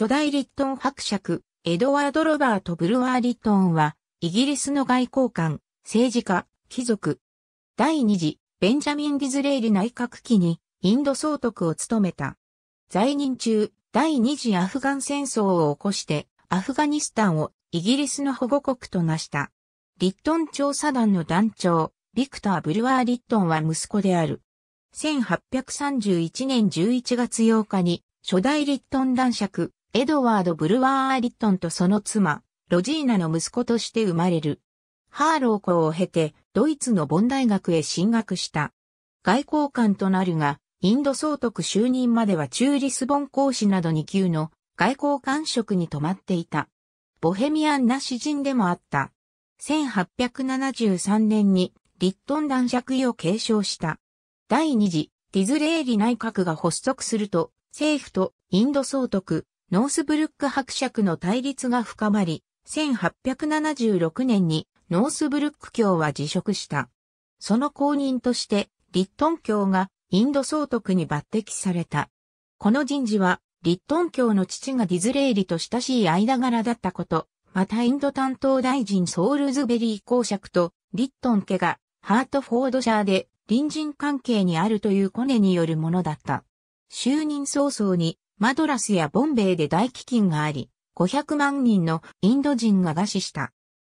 初代リットン伯爵、エドワード・ロバート・ブルワー・リットンは、イギリスの外交官、政治家、貴族。第二次、ベンジャミン・ディズレイリ内閣期に、インド総督を務めた。在任中、第二次アフガン戦争を起こして、アフガニスタンをイギリスの保護国となした。リットン調査団の団長、ビクター・ブルワー・リットンは息子である。1831年11月8日に、初代リットン男爵、エドワード・ブルワー・アリットンとその妻、ロジーナの息子として生まれる。ハーロー校を経て、ドイツのボン大学へ進学した。外交官となるが、インド総督就任までは中リスボン公使など2級の外交官職に泊まっていた。ボヘミアンな詩人でもあった。1873年にリットン男爵位を継承した。第二次ディズレーリ内閣が発足すると、政府とインド総督、ノースブルック伯爵の対立が深まり、1876年にノースブルック教は辞職した。その後任として、リットン教がインド総督に抜擢された。この人事は、リットン教の父がディズレーリと親しい間柄だったこと、またインド担当大臣ソールズベリー公爵とリットン家がハートフォードシャーで隣人関係にあるというコネによるものだった。就任早々にマドラスやボンベイで大飢饉があり、500万人のインド人が餓死した。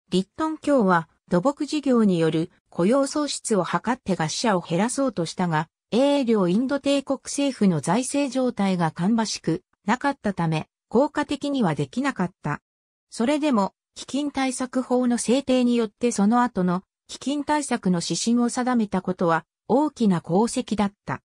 リットン教は土木事業による雇用創出を図って餓死者を減らそうとしたが、英領インド帝国政府の財政状態が芳しくなかったため、効果的にはできなかった。それでも、飢饉対策法の制定によってその後の飢饉対策の指針を定めたことは大きな功績だった。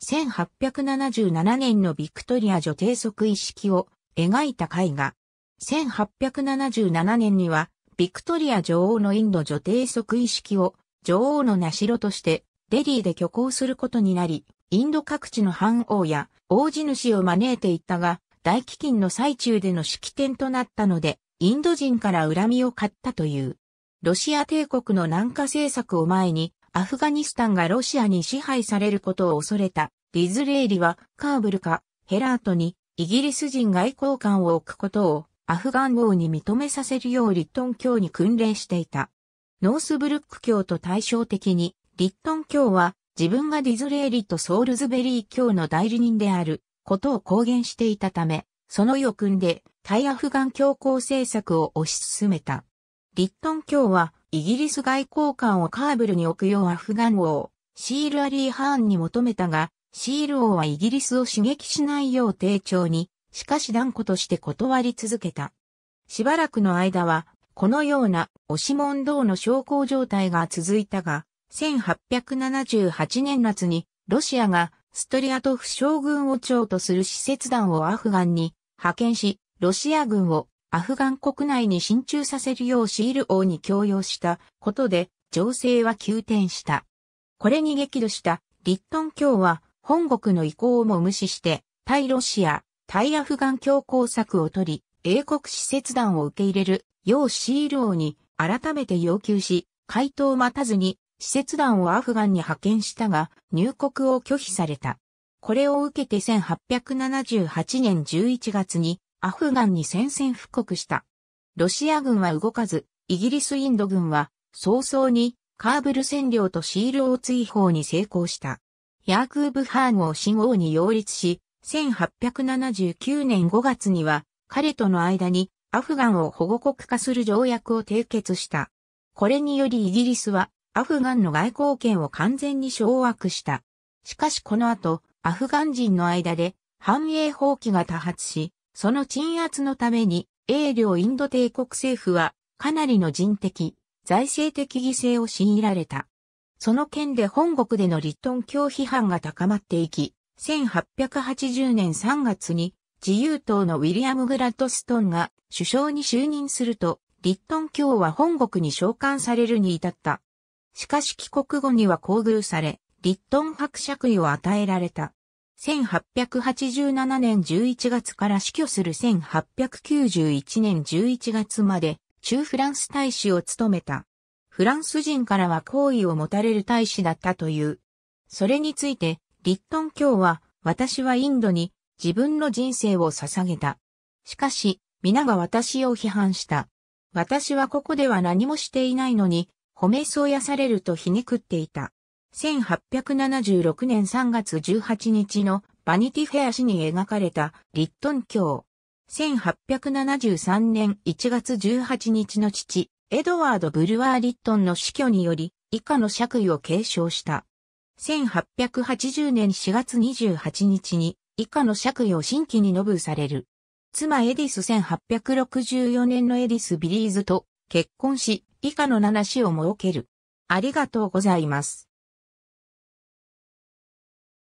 1877年のビクトリア女帝即位式を描いた絵画。1877年には、ビクトリア女王のインド女帝即位式を女王の名城としてデリーで挙行することになり、インド各地の藩王や王子主を招いていったが、大飢饉の最中での式典となったので、インド人から恨みを買ったという。ロシア帝国の南下政策を前に、アフガニスタンがロシアに支配されることを恐れたディズレーリはカーブルかヘラートにイギリス人外交官を置くことをアフガン王に認めさせるようリットン教に訓練していた。ノースブルック教と対照的にリットン教は自分がディズレーリとソールズベリー教の代理人であることを公言していたため、その意を組んで対アフガン強硬政策を推し進めた。リットン卿は、イギリス外交官をカーブルに置くようアフガン王、シール・アリー・ハーンに求めたが、シール王はイギリスを刺激しないよう丁重に、しかし断固として断り続けた。しばらくの間は、このような押し問答の昇降状態が続いたが、1878年夏に、ロシアがストリアトフ将軍を長とする施設団をアフガンに派遣し、ロシア軍をアフガン国内に進駐させるようシール王に強要したことで情勢は急転した。これに激怒したリットン教は本国の意向をも無視して対ロシア、対アフガン強硬策を取り、英国使節団を受け入れるようシール王に改めて要求し、回答を待たずに使節団をアフガンに派遣したが入国を拒否された。これを受けて1878年11月にアフガンに宣戦布告した。ロシア軍は動かず、イギリスインド軍は早々にカーブル占領とシールを追放に成功した。ヤークーブ・ハーンを新王に擁立し、1879年5月には彼との間にアフガンを保護国化する条約を締結した。これによりイギリスはアフガンの外交権を完全に掌握した。しかしこの後、アフガン人の間で繁栄放棄が多発し、その鎮圧のために、英領インド帝国政府は、かなりの人的、財政的犠牲を強いられた。その件で本国でのリットン教批判が高まっていき、1880年3月に自由党のウィリアム・グラッドストンが首相に就任すると、リットン教は本国に召喚されるに至った。しかし帰国後には厚遇され、リットン伯爵位を与えられた。1887年11月から死去する1891年11月まで中フランス大使を務めた。フランス人からは好意を持たれる大使だったという。それについて、リットン卿は、私はインドに自分の人生を捧げた。しかし、皆が私を批判した。私はここでは何もしていないのに、褒めそうやされると皮肉っていた。1876年3月18日のバニティフェア誌に描かれたリットン教。1873年1月18日の父、エドワード・ブルワー・リットンの死去により、以下の爵位を継承した。1880年4月28日に、以下の爵位を新規にノブされる。妻エディス1864年のエディス・ビリーズと結婚し、以下の7子を設ける。ありがとうございます。